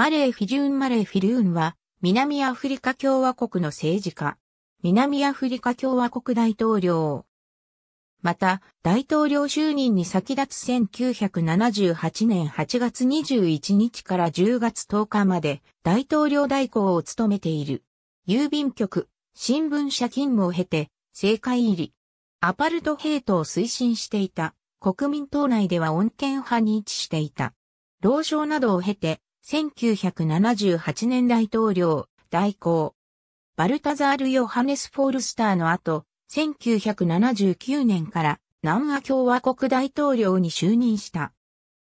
マレー・フィジューン・マレー・フィルーンは、南アフリカ共和国の政治家。南アフリカ共和国大統領。また、大統領就任に先立つ1978年8月21日から10月10日まで大統領代行を務めている。郵便局、新聞社勤務を経て、政界入り。アパルトヘイトを推進していた。国民党内では穏健派に位置していた。老少などを経て、1978年大統領、代行。バルタザール・ヨハネス・フォールスターの後、1979年から南亜共和国大統領に就任した。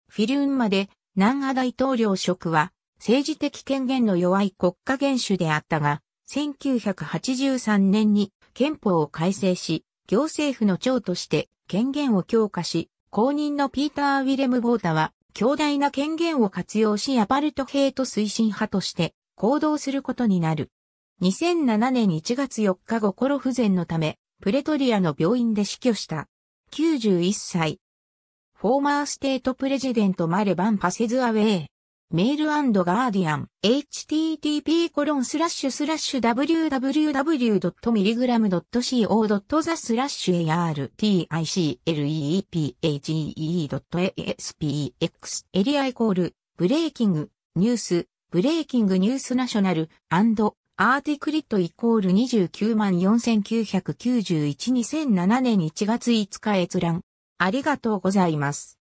フィリーンまで南亜大統領職は政治的権限の弱い国家元首であったが、1983年に憲法を改正し、行政府の長として権限を強化し、公認のピーター・ウィレム・ボータは強大な権限を活用しアパルトヘイト推進派として行動することになる。2007年1月4日心不全のため、プレトリアの病院で死去した。91歳。フォーマーステートプレジデントマレバンパセズアウェイ。メールガーディアン、http://www.milgram.co.the スラッシュ a r t i c l e e p a g e a s p x エリアイコール、ブレイキング、ニュース、ブレイキングニュースナショナル、アーティクリットイコール294,991 2007年1月5日閲覧。ありがとうございます。